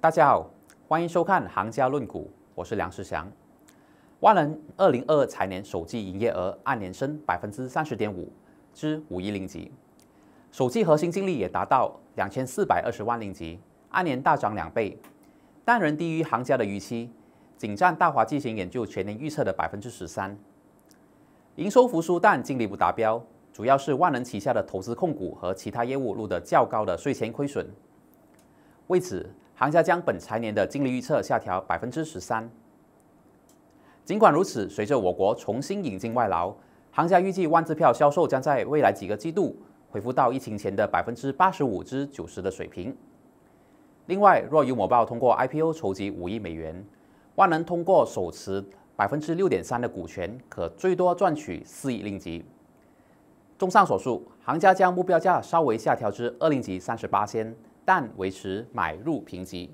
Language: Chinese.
大家好，欢迎收看《行家论股》，我是梁世祥。万能二零二二财年首季营业额按年升百分之三十点五，至五亿零级，首季核心净利也达到两千四百二十万令吉，按年大涨两倍，但仍低于行家的预期，仅占大华进行研究全年预测的百分之十三。营收复苏，但净利不达标，主要是万能旗下的投资控股和其他业务录得较高的税前亏损。为此，行家将本财年的净利预测下调百分之十三。尽管如此，随着我国重新引进外劳，行家预计万字票销售将在未来几个季度恢复到疫情前的百分之八十五至九十的水平。另外，若有某报通过 IPO 筹集五亿美元，万能通过手持百分之六点三的股权，可最多赚取四亿令吉。综上所述，行家将目标价稍微下调至二令级三十八仙。但维持买入评级。